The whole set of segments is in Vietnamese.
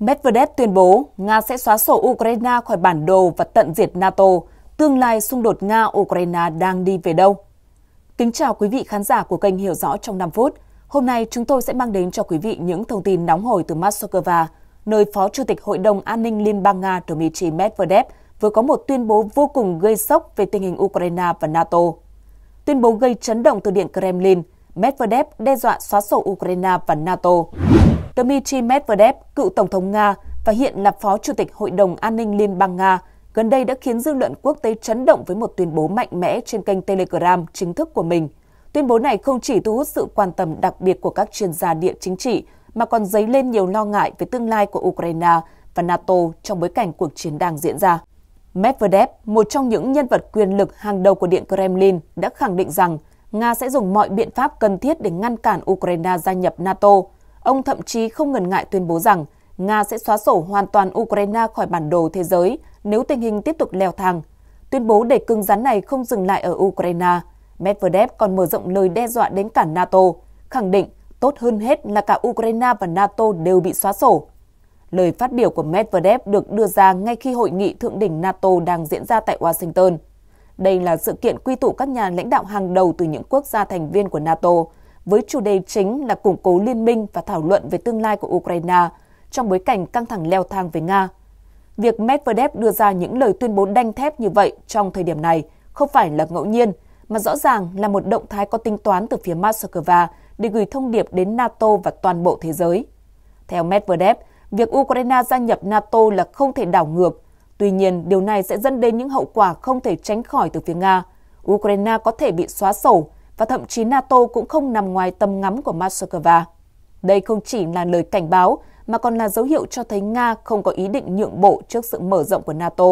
Medvedev tuyên bố Nga sẽ xóa sổ Ukraine khỏi bản đồ và tận diệt NATO. Tương lai xung đột Nga-Ukraine đang đi về đâu? Kính chào quý vị khán giả của kênh Hiểu Rõ trong 5 phút. Hôm nay chúng tôi sẽ mang đến cho quý vị những thông tin nóng hổi từ Moscow, nơi Phó Chủ tịch Hội đồng An ninh Liên bang Nga Dmitry Medvedev vừa có một tuyên bố vô cùng gây sốc về tình hình Ukraine và NATO. Tuyên bố gây chấn động từ Điện Kremlin, Medvedev đe dọa xóa sổ Ukraine và NATO. Dmitry Medvedev, cựu Tổng thống Nga và hiện là Phó Chủ tịch Hội đồng An ninh Liên bang Nga, gần đây đã khiến dư luận quốc tế chấn động với một tuyên bố mạnh mẽ trên kênh Telegram chính thức của mình. Tuyên bố này không chỉ thu hút sự quan tâm đặc biệt của các chuyên gia địa chính trị, mà còn dấy lên nhiều lo ngại về tương lai của Ukraine và NATO trong bối cảnh cuộc chiến đang diễn ra. Medvedev, một trong những nhân vật quyền lực hàng đầu của Điện Kremlin, đã khẳng định rằng Nga sẽ dùng mọi biện pháp cần thiết để ngăn cản Ukraine gia nhập NATO – Ông thậm chí không ngần ngại tuyên bố rằng Nga sẽ xóa sổ hoàn toàn Ukraine khỏi bản đồ thế giới nếu tình hình tiếp tục leo thang. Tuyên bố để cưng rắn này không dừng lại ở Ukraine. Medvedev còn mở rộng lời đe dọa đến cả NATO, khẳng định tốt hơn hết là cả Ukraine và NATO đều bị xóa sổ. Lời phát biểu của Medvedev được đưa ra ngay khi hội nghị thượng đỉnh NATO đang diễn ra tại Washington. Đây là sự kiện quy tụ các nhà lãnh đạo hàng đầu từ những quốc gia thành viên của NATO với chủ đề chính là củng cố liên minh và thảo luận về tương lai của Ukraine trong bối cảnh căng thẳng leo thang với Nga. Việc Medvedev đưa ra những lời tuyên bố đanh thép như vậy trong thời điểm này không phải là ngẫu nhiên, mà rõ ràng là một động thái có tính toán từ phía Moscow để gửi thông điệp đến NATO và toàn bộ thế giới. Theo Medvedev, việc Ukraine gia nhập NATO là không thể đảo ngược. Tuy nhiên, điều này sẽ dẫn đến những hậu quả không thể tránh khỏi từ phía Nga. Ukraine có thể bị xóa sổ và thậm chí NATO cũng không nằm ngoài tầm ngắm của Moscow. Đây không chỉ là lời cảnh báo mà còn là dấu hiệu cho thấy Nga không có ý định nhượng bộ trước sự mở rộng của NATO,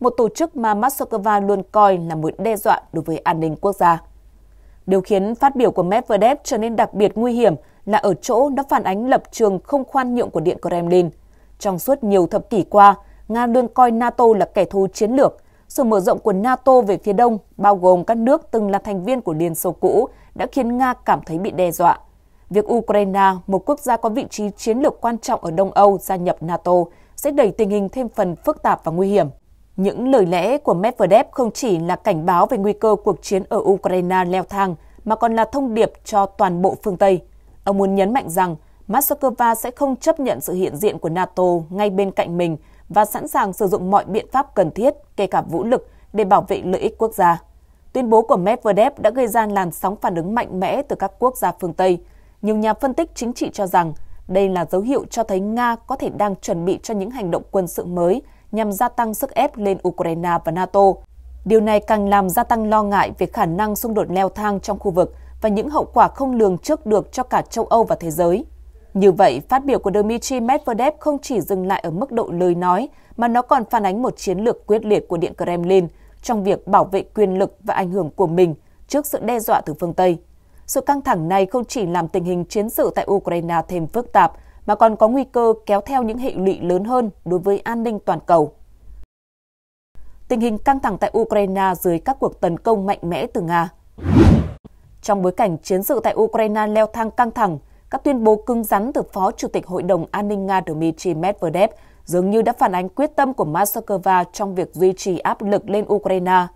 một tổ chức mà Moscow luôn coi là một đe dọa đối với an ninh quốc gia. Điều khiến phát biểu của Medvedev trở nên đặc biệt nguy hiểm là ở chỗ nó phản ánh lập trường không khoan nhượng của Điện Kremlin. Trong suốt nhiều thập kỷ qua, Nga luôn coi NATO là kẻ thù chiến lược, sự mở rộng của NATO về phía đông, bao gồm các nước từng là thành viên của Liên Xô cũ, đã khiến Nga cảm thấy bị đe dọa. Việc Ukraine, một quốc gia có vị trí chiến lược quan trọng ở Đông Âu, gia nhập NATO sẽ đẩy tình hình thêm phần phức tạp và nguy hiểm. Những lời lẽ của Medvedev không chỉ là cảnh báo về nguy cơ cuộc chiến ở Ukraine leo thang, mà còn là thông điệp cho toàn bộ phương Tây. Ông muốn nhấn mạnh rằng Moscow sẽ không chấp nhận sự hiện diện của NATO ngay bên cạnh mình và sẵn sàng sử dụng mọi biện pháp cần thiết, kể cả vũ lực, để bảo vệ lợi ích quốc gia. Tuyên bố của Medvedev đã gây ra làn sóng phản ứng mạnh mẽ từ các quốc gia phương Tây. Nhiều nhà phân tích chính trị cho rằng đây là dấu hiệu cho thấy Nga có thể đang chuẩn bị cho những hành động quân sự mới nhằm gia tăng sức ép lên Ukraine và NATO. Điều này càng làm gia tăng lo ngại về khả năng xung đột leo thang trong khu vực và những hậu quả không lường trước được cho cả châu Âu và thế giới. Như vậy, phát biểu của Dmitry Medvedev không chỉ dừng lại ở mức độ lời nói, mà nó còn phản ánh một chiến lược quyết liệt của Điện Kremlin trong việc bảo vệ quyền lực và ảnh hưởng của mình trước sự đe dọa từ phương Tây. Sự căng thẳng này không chỉ làm tình hình chiến sự tại Ukraine thêm phức tạp, mà còn có nguy cơ kéo theo những hệ lụy lớn hơn đối với an ninh toàn cầu. Tình hình căng thẳng tại Ukraine dưới các cuộc tấn công mạnh mẽ từ Nga. Trong bối cảnh chiến sự tại Ukraine leo thang căng thẳng, các tuyên bố cứng rắn từ Phó Chủ tịch Hội đồng An ninh Nga Dmitry Medvedev dường như đã phản ánh quyết tâm của Moscow trong việc duy trì áp lực lên Ukraine.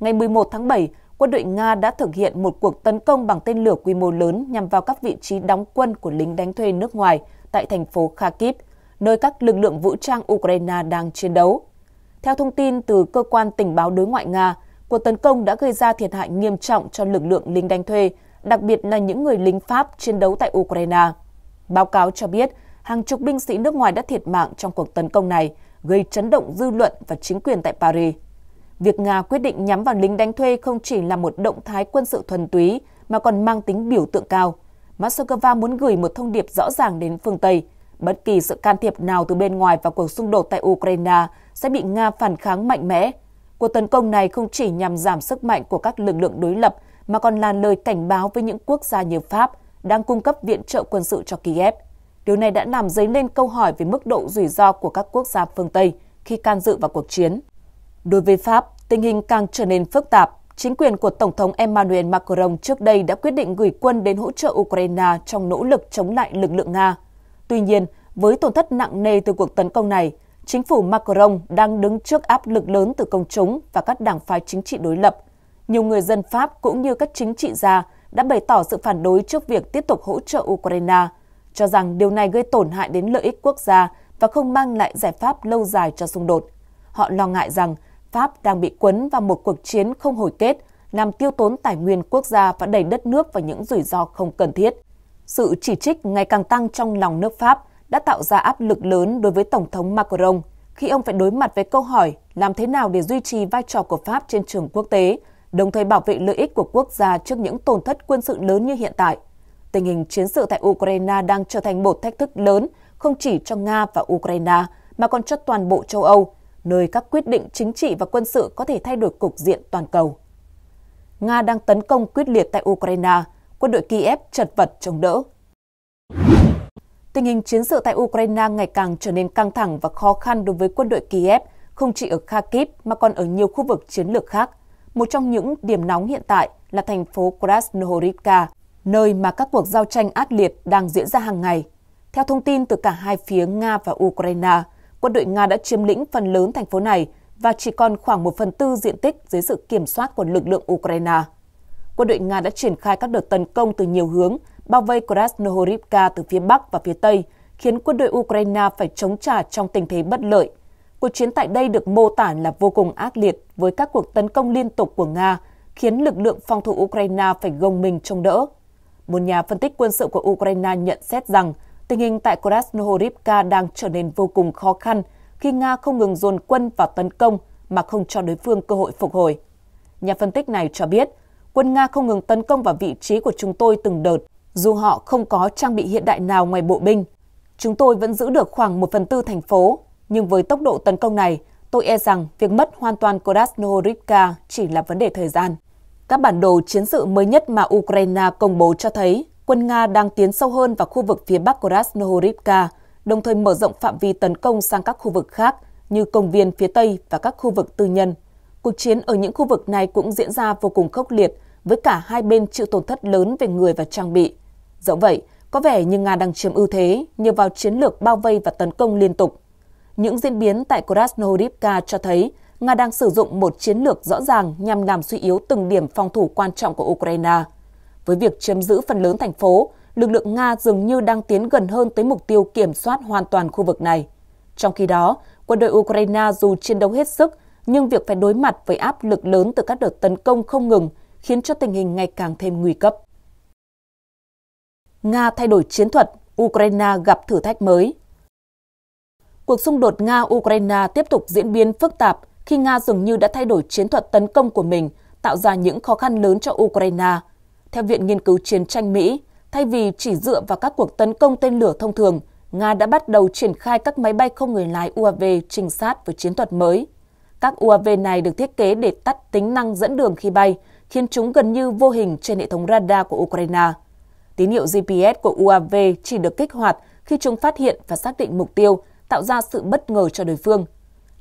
Ngày 11 tháng 7, quân đội Nga đã thực hiện một cuộc tấn công bằng tên lửa quy mô lớn nhằm vào các vị trí đóng quân của lính đánh thuê nước ngoài tại thành phố Kharkiv, nơi các lực lượng vũ trang Ukraine đang chiến đấu. Theo thông tin từ cơ quan tình báo đối ngoại Nga, cuộc tấn công đã gây ra thiệt hại nghiêm trọng cho lực lượng lính đánh thuê đặc biệt là những người lính Pháp chiến đấu tại Ukraine. Báo cáo cho biết, hàng chục binh sĩ nước ngoài đã thiệt mạng trong cuộc tấn công này, gây chấn động dư luận và chính quyền tại Paris. Việc Nga quyết định nhắm vào lính đánh thuê không chỉ là một động thái quân sự thuần túy mà còn mang tính biểu tượng cao. Moscow muốn gửi một thông điệp rõ ràng đến phương Tây, bất kỳ sự can thiệp nào từ bên ngoài vào cuộc xung đột tại Ukraine sẽ bị Nga phản kháng mạnh mẽ. Cuộc tấn công này không chỉ nhằm giảm sức mạnh của các lực lượng đối lập mà còn là lời cảnh báo với những quốc gia như Pháp đang cung cấp viện trợ quân sự cho Kiev. Điều này đã làm dấy lên câu hỏi về mức độ rủi ro của các quốc gia phương Tây khi can dự vào cuộc chiến. Đối với Pháp, tình hình càng trở nên phức tạp. Chính quyền của Tổng thống Emmanuel Macron trước đây đã quyết định gửi quân đến hỗ trợ Ukraine trong nỗ lực chống lại lực lượng Nga. Tuy nhiên, với tổn thất nặng nề từ cuộc tấn công này, chính phủ Macron đang đứng trước áp lực lớn từ công chúng và các đảng phái chính trị đối lập nhiều người dân Pháp cũng như các chính trị gia đã bày tỏ sự phản đối trước việc tiếp tục hỗ trợ Ukraine, cho rằng điều này gây tổn hại đến lợi ích quốc gia và không mang lại giải pháp lâu dài cho xung đột. Họ lo ngại rằng Pháp đang bị quấn vào một cuộc chiến không hồi kết, làm tiêu tốn tài nguyên quốc gia và đẩy đất nước vào những rủi ro không cần thiết. Sự chỉ trích ngày càng tăng trong lòng nước Pháp đã tạo ra áp lực lớn đối với Tổng thống Macron khi ông phải đối mặt với câu hỏi làm thế nào để duy trì vai trò của Pháp trên trường quốc tế đồng thời bảo vệ lợi ích của quốc gia trước những tổn thất quân sự lớn như hiện tại. Tình hình chiến sự tại Ukraine đang trở thành một thách thức lớn không chỉ cho Nga và Ukraine mà còn cho toàn bộ châu Âu, nơi các quyết định chính trị và quân sự có thể thay đổi cục diện toàn cầu. Nga đang tấn công quyết liệt tại Ukraine, quân đội Kiev chật vật chống đỡ. Tình hình chiến sự tại Ukraine ngày càng trở nên căng thẳng và khó khăn đối với quân đội Kiev, không chỉ ở Kharkiv mà còn ở nhiều khu vực chiến lược khác. Một trong những điểm nóng hiện tại là thành phố Krasnohorivka, nơi mà các cuộc giao tranh ác liệt đang diễn ra hàng ngày. Theo thông tin từ cả hai phía Nga và Ukraine, quân đội Nga đã chiếm lĩnh phần lớn thành phố này và chỉ còn khoảng một phần tư diện tích dưới sự kiểm soát của lực lượng Ukraine. Quân đội Nga đã triển khai các đợt tấn công từ nhiều hướng, bao vây Krasnohorivka từ phía Bắc và phía Tây, khiến quân đội Ukraine phải chống trả trong tình thế bất lợi Cuộc chiến tại đây được mô tả là vô cùng ác liệt với các cuộc tấn công liên tục của Nga, khiến lực lượng phòng thủ Ukraine phải gồng mình chống đỡ. Một nhà phân tích quân sự của Ukraine nhận xét rằng tình hình tại Krasnohorivka đang trở nên vô cùng khó khăn khi Nga không ngừng dồn quân và tấn công mà không cho đối phương cơ hội phục hồi. Nhà phân tích này cho biết, quân Nga không ngừng tấn công vào vị trí của chúng tôi từng đợt, dù họ không có trang bị hiện đại nào ngoài bộ binh. Chúng tôi vẫn giữ được khoảng một phần tư thành phố nhưng với tốc độ tấn công này, tôi e rằng việc mất hoàn toàn Krasnohorivka chỉ là vấn đề thời gian. Các bản đồ chiến sự mới nhất mà Ukraine công bố cho thấy quân Nga đang tiến sâu hơn vào khu vực phía bắc Krasnohorivka, đồng thời mở rộng phạm vi tấn công sang các khu vực khác như công viên phía Tây và các khu vực tư nhân. Cuộc chiến ở những khu vực này cũng diễn ra vô cùng khốc liệt, với cả hai bên chịu tổn thất lớn về người và trang bị. Dẫu vậy, có vẻ như Nga đang chiếm ưu thế nhờ vào chiến lược bao vây và tấn công liên tục những diễn biến tại Krasnohorivka cho thấy Nga đang sử dụng một chiến lược rõ ràng nhằm làm suy yếu từng điểm phòng thủ quan trọng của Ukraine. Với việc chiếm giữ phần lớn thành phố, lực lượng Nga dường như đang tiến gần hơn tới mục tiêu kiểm soát hoàn toàn khu vực này. Trong khi đó, quân đội Ukraine dù chiến đấu hết sức, nhưng việc phải đối mặt với áp lực lớn từ các đợt tấn công không ngừng khiến cho tình hình ngày càng thêm nguy cấp. Nga thay đổi chiến thuật, Ukraine gặp thử thách mới, cuộc xung đột Nga-Ukraine tiếp tục diễn biến phức tạp khi Nga dường như đã thay đổi chiến thuật tấn công của mình, tạo ra những khó khăn lớn cho Ukraine. Theo Viện Nghiên cứu Chiến tranh Mỹ, thay vì chỉ dựa vào các cuộc tấn công tên lửa thông thường, Nga đã bắt đầu triển khai các máy bay không người lái UAV trinh sát với chiến thuật mới. Các UAV này được thiết kế để tắt tính năng dẫn đường khi bay, khiến chúng gần như vô hình trên hệ thống radar của Ukraine. Tín hiệu GPS của UAV chỉ được kích hoạt khi chúng phát hiện và xác định mục tiêu tạo ra sự bất ngờ cho đối phương.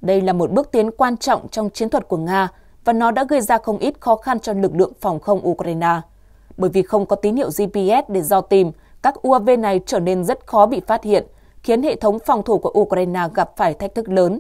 Đây là một bước tiến quan trọng trong chiến thuật của Nga và nó đã gây ra không ít khó khăn cho lực lượng phòng không Ukraine. Bởi vì không có tín hiệu GPS để do tìm, các UAV này trở nên rất khó bị phát hiện, khiến hệ thống phòng thủ của Ukraine gặp phải thách thức lớn.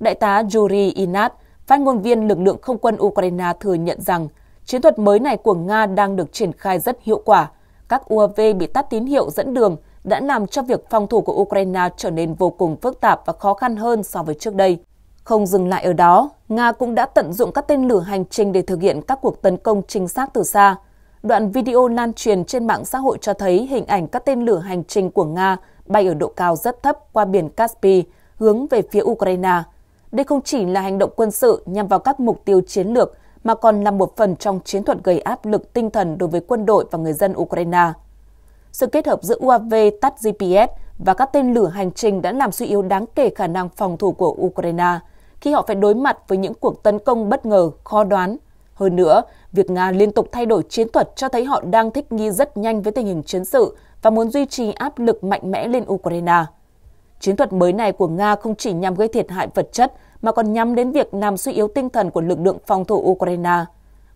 Đại tá Yuri Inat, phát ngôn viên lực lượng không quân Ukraine thừa nhận rằng chiến thuật mới này của Nga đang được triển khai rất hiệu quả. Các UAV bị tắt tín hiệu dẫn đường đã làm cho việc phòng thủ của Ukraine trở nên vô cùng phức tạp và khó khăn hơn so với trước đây. Không dừng lại ở đó, Nga cũng đã tận dụng các tên lửa hành trình để thực hiện các cuộc tấn công trinh sát từ xa. Đoạn video lan truyền trên mạng xã hội cho thấy hình ảnh các tên lửa hành trình của Nga bay ở độ cao rất thấp qua biển Caspi, hướng về phía Ukraine. Đây không chỉ là hành động quân sự nhằm vào các mục tiêu chiến lược, mà còn là một phần trong chiến thuật gây áp lực tinh thần đối với quân đội và người dân Ukraine sự kết hợp giữa UAV tắt GPS và các tên lửa hành trình đã làm suy yếu đáng kể khả năng phòng thủ của Ukraine khi họ phải đối mặt với những cuộc tấn công bất ngờ, khó đoán. Hơn nữa, việc Nga liên tục thay đổi chiến thuật cho thấy họ đang thích nghi rất nhanh với tình hình chiến sự và muốn duy trì áp lực mạnh mẽ lên Ukraine. Chiến thuật mới này của Nga không chỉ nhằm gây thiệt hại vật chất mà còn nhắm đến việc làm suy yếu tinh thần của lực lượng phòng thủ Ukraine.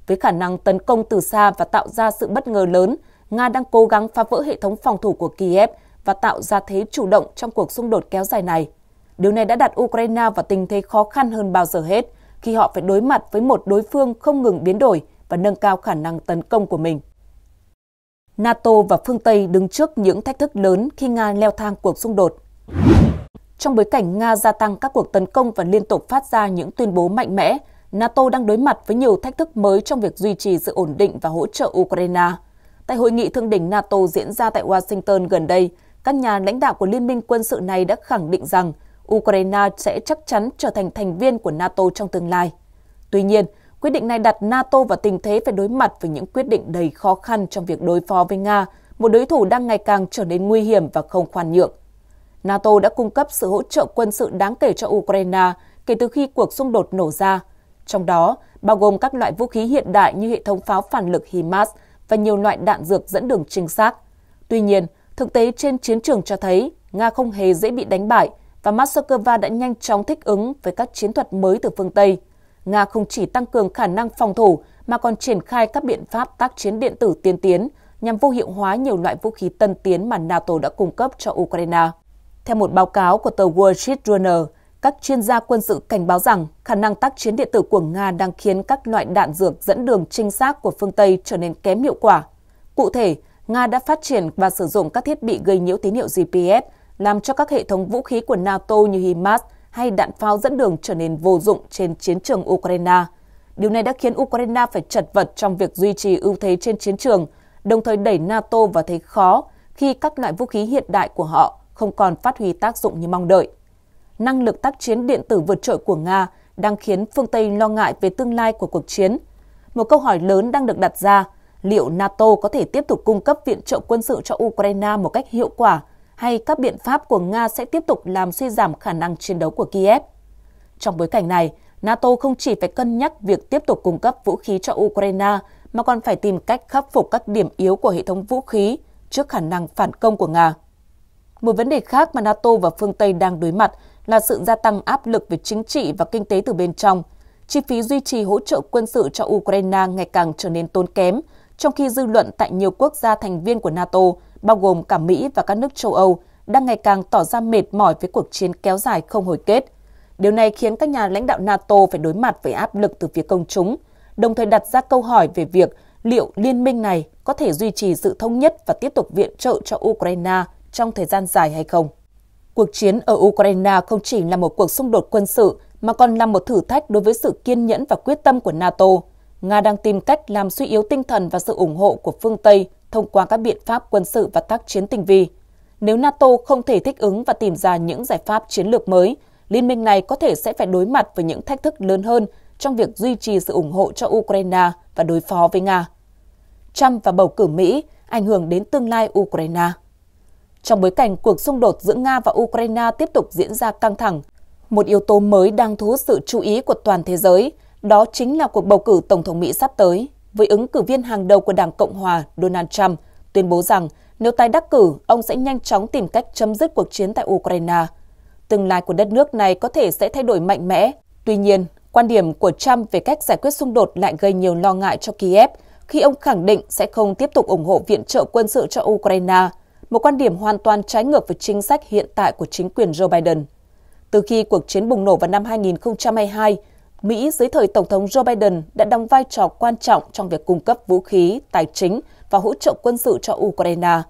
Với khả năng tấn công từ xa và tạo ra sự bất ngờ lớn, Nga đang cố gắng phá vỡ hệ thống phòng thủ của Kiev và tạo ra thế chủ động trong cuộc xung đột kéo dài này. Điều này đã đặt Ukraine vào tình thế khó khăn hơn bao giờ hết khi họ phải đối mặt với một đối phương không ngừng biến đổi và nâng cao khả năng tấn công của mình. NATO và phương Tây đứng trước những thách thức lớn khi Nga leo thang cuộc xung đột. Trong bối cảnh Nga gia tăng các cuộc tấn công và liên tục phát ra những tuyên bố mạnh mẽ, NATO đang đối mặt với nhiều thách thức mới trong việc duy trì sự ổn định và hỗ trợ Ukraine – Tại hội nghị thượng đỉnh NATO diễn ra tại Washington gần đây, các nhà lãnh đạo của liên minh quân sự này đã khẳng định rằng Ukraine sẽ chắc chắn trở thành thành viên của NATO trong tương lai. Tuy nhiên, quyết định này đặt NATO vào tình thế phải đối mặt với những quyết định đầy khó khăn trong việc đối phó với Nga, một đối thủ đang ngày càng trở nên nguy hiểm và không khoan nhượng. NATO đã cung cấp sự hỗ trợ quân sự đáng kể cho Ukraine kể từ khi cuộc xung đột nổ ra, trong đó bao gồm các loại vũ khí hiện đại như hệ thống pháo phản lực HIMARS và nhiều loại đạn dược dẫn đường chính xác. Tuy nhiên, thực tế trên chiến trường cho thấy Nga không hề dễ bị đánh bại và Moscow đã nhanh chóng thích ứng với các chiến thuật mới từ phương Tây. Nga không chỉ tăng cường khả năng phòng thủ mà còn triển khai các biện pháp tác chiến điện tử tiên tiến nhằm vô hiệu hóa nhiều loại vũ khí tân tiến mà NATO đã cung cấp cho Ukraine. Theo một báo cáo của tờ Wall Street Journal, các chuyên gia quân sự cảnh báo rằng khả năng tác chiến điện tử của Nga đang khiến các loại đạn dược dẫn đường trinh sát của phương Tây trở nên kém hiệu quả. Cụ thể, Nga đã phát triển và sử dụng các thiết bị gây nhiễu tín hiệu GPS, làm cho các hệ thống vũ khí của NATO như HIMARS hay đạn pháo dẫn đường trở nên vô dụng trên chiến trường Ukraine. Điều này đã khiến Ukraine phải chật vật trong việc duy trì ưu thế trên chiến trường, đồng thời đẩy NATO vào thế khó khi các loại vũ khí hiện đại của họ không còn phát huy tác dụng như mong đợi năng lực tác chiến điện tử vượt trội của Nga đang khiến phương Tây lo ngại về tương lai của cuộc chiến. Một câu hỏi lớn đang được đặt ra, liệu NATO có thể tiếp tục cung cấp viện trợ quân sự cho Ukraine một cách hiệu quả hay các biện pháp của Nga sẽ tiếp tục làm suy giảm khả năng chiến đấu của Kiev? Trong bối cảnh này, NATO không chỉ phải cân nhắc việc tiếp tục cung cấp vũ khí cho Ukraine mà còn phải tìm cách khắc phục các điểm yếu của hệ thống vũ khí trước khả năng phản công của Nga. Một vấn đề khác mà NATO và phương Tây đang đối mặt là sự gia tăng áp lực về chính trị và kinh tế từ bên trong. Chi phí duy trì hỗ trợ quân sự cho Ukraine ngày càng trở nên tốn kém, trong khi dư luận tại nhiều quốc gia thành viên của NATO, bao gồm cả Mỹ và các nước châu Âu, đang ngày càng tỏ ra mệt mỏi với cuộc chiến kéo dài không hồi kết. Điều này khiến các nhà lãnh đạo NATO phải đối mặt với áp lực từ phía công chúng, đồng thời đặt ra câu hỏi về việc liệu liên minh này có thể duy trì sự thống nhất và tiếp tục viện trợ cho Ukraine trong thời gian dài hay không. Cuộc chiến ở Ukraine không chỉ là một cuộc xung đột quân sự mà còn là một thử thách đối với sự kiên nhẫn và quyết tâm của NATO. Nga đang tìm cách làm suy yếu tinh thần và sự ủng hộ của phương Tây thông qua các biện pháp quân sự và tác chiến tinh vi. Nếu NATO không thể thích ứng và tìm ra những giải pháp chiến lược mới, liên minh này có thể sẽ phải đối mặt với những thách thức lớn hơn trong việc duy trì sự ủng hộ cho Ukraine và đối phó với Nga. Trump và bầu cử Mỹ ảnh hưởng đến tương lai Ukraine trong bối cảnh cuộc xung đột giữa Nga và Ukraine tiếp tục diễn ra căng thẳng. Một yếu tố mới đang thu hút sự chú ý của toàn thế giới, đó chính là cuộc bầu cử Tổng thống Mỹ sắp tới, với ứng cử viên hàng đầu của Đảng Cộng Hòa Donald Trump tuyên bố rằng nếu tái đắc cử, ông sẽ nhanh chóng tìm cách chấm dứt cuộc chiến tại Ukraine. Tương lai của đất nước này có thể sẽ thay đổi mạnh mẽ. Tuy nhiên, quan điểm của Trump về cách giải quyết xung đột lại gây nhiều lo ngại cho Kiev khi ông khẳng định sẽ không tiếp tục ủng hộ viện trợ quân sự cho Ukraine một quan điểm hoàn toàn trái ngược với chính sách hiện tại của chính quyền Joe Biden. Từ khi cuộc chiến bùng nổ vào năm 2022, Mỹ dưới thời Tổng thống Joe Biden đã đóng vai trò quan trọng trong việc cung cấp vũ khí, tài chính và hỗ trợ quân sự cho Ukraine.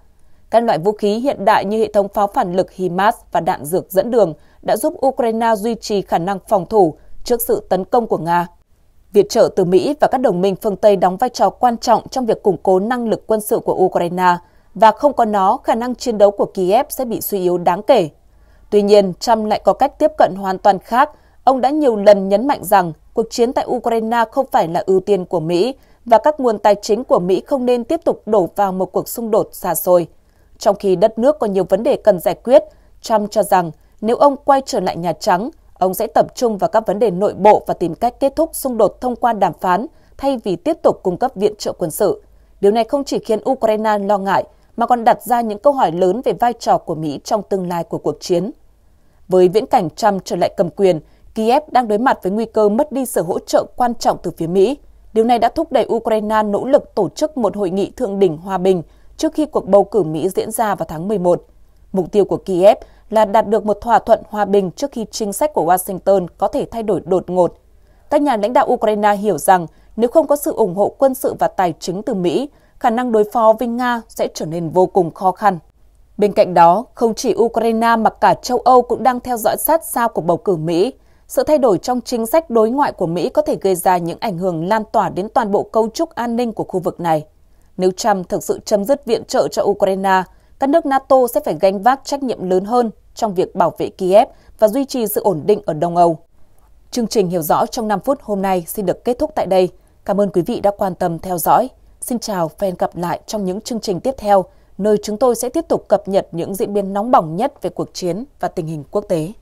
Các loại vũ khí hiện đại như hệ thống pháo phản lực HIMARS và đạn dược dẫn đường đã giúp Ukraine duy trì khả năng phòng thủ trước sự tấn công của Nga. Viện trợ từ Mỹ và các đồng minh phương Tây đóng vai trò quan trọng trong việc củng cố năng lực quân sự của Ukraine – và không có nó, khả năng chiến đấu của Kiev sẽ bị suy yếu đáng kể. Tuy nhiên, Trump lại có cách tiếp cận hoàn toàn khác. Ông đã nhiều lần nhấn mạnh rằng cuộc chiến tại Ukraine không phải là ưu tiên của Mỹ và các nguồn tài chính của Mỹ không nên tiếp tục đổ vào một cuộc xung đột xa xôi. Trong khi đất nước có nhiều vấn đề cần giải quyết, Trump cho rằng nếu ông quay trở lại Nhà Trắng, ông sẽ tập trung vào các vấn đề nội bộ và tìm cách kết thúc xung đột thông qua đàm phán thay vì tiếp tục cung cấp viện trợ quân sự. Điều này không chỉ khiến Ukraine lo ngại, mà còn đặt ra những câu hỏi lớn về vai trò của Mỹ trong tương lai của cuộc chiến. Với viễn cảnh Trump trở lại cầm quyền, Kiev đang đối mặt với nguy cơ mất đi sự hỗ trợ quan trọng từ phía Mỹ. Điều này đã thúc đẩy Ukraine nỗ lực tổ chức một hội nghị thượng đỉnh hòa bình trước khi cuộc bầu cử Mỹ diễn ra vào tháng 11. Mục tiêu của Kiev là đạt được một thỏa thuận hòa bình trước khi chính sách của Washington có thể thay đổi đột ngột. Các nhà lãnh đạo Ukraine hiểu rằng nếu không có sự ủng hộ quân sự và tài chính từ Mỹ, khả năng đối phó với Nga sẽ trở nên vô cùng khó khăn. Bên cạnh đó, không chỉ Ukraine mà cả châu Âu cũng đang theo dõi sát sao cuộc bầu cử Mỹ. Sự thay đổi trong chính sách đối ngoại của Mỹ có thể gây ra những ảnh hưởng lan tỏa đến toàn bộ cấu trúc an ninh của khu vực này. Nếu Trump thực sự chấm dứt viện trợ cho Ukraine, các nước NATO sẽ phải gánh vác trách nhiệm lớn hơn trong việc bảo vệ Kiev và duy trì sự ổn định ở Đông Âu. Chương trình hiểu rõ trong 5 phút hôm nay xin được kết thúc tại đây. Cảm ơn quý vị đã quan tâm theo dõi. Xin chào và hẹn gặp lại trong những chương trình tiếp theo, nơi chúng tôi sẽ tiếp tục cập nhật những diễn biến nóng bỏng nhất về cuộc chiến và tình hình quốc tế.